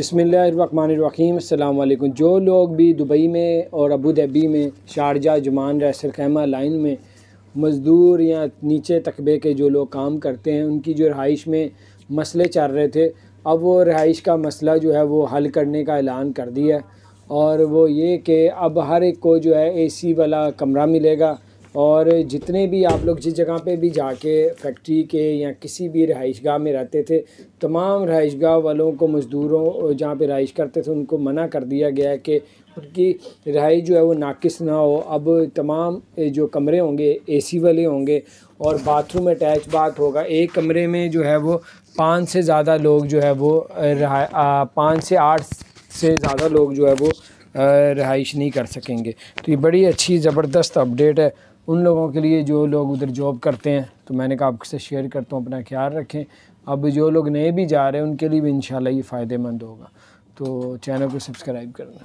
बसमीम अल्लाम जो लोग भी दुबई में और अबू धाबी में शारजा जुमान रैसर खैमा लाइन में मज़दूर या नीचे तकबे के जो लोग काम करते हैं उनकी जो रहाइश में मसले चल रहे थे अब वो रहाइश का मसला जो है वो हल करने का ऐलान कर दिया और वो ये कि अब हर एक को जो है ए सी वाला कमरा मिलेगा और जितने भी आप लोग जिस जगह पे भी जाके फैक्ट्री के या किसी भी रहाइश गाह में रहते थे तमाम रहाइश गाह वालों को मज़दूरों जहाँ पे रहाइश करते थे उनको मना कर दिया गया कि उनकी रहाइश जो है वो नाकस ना हो अब तमाम जो कमरे होंगे एसी वाले होंगे और बाथरूम अटैच बाथ होगा एक कमरे में जो है वो पाँच से ज़्यादा लोग जो है वो रहा पाँच से आठ से ज़्यादा लोग जो है वो रहाइश नहीं कर सकेंगे तो ये बड़ी अच्छी ज़बरदस्त अपडेट है उन लोगों के लिए जो लोग उधर जॉब करते हैं तो मैंने कहा आपसे शेयर करता हूँ अपना ख्याल रखें अब जो लोग नए भी जा रहे हैं उनके लिए भी इन ये फ़ायदेमंद होगा तो चैनल को सब्सक्राइब करना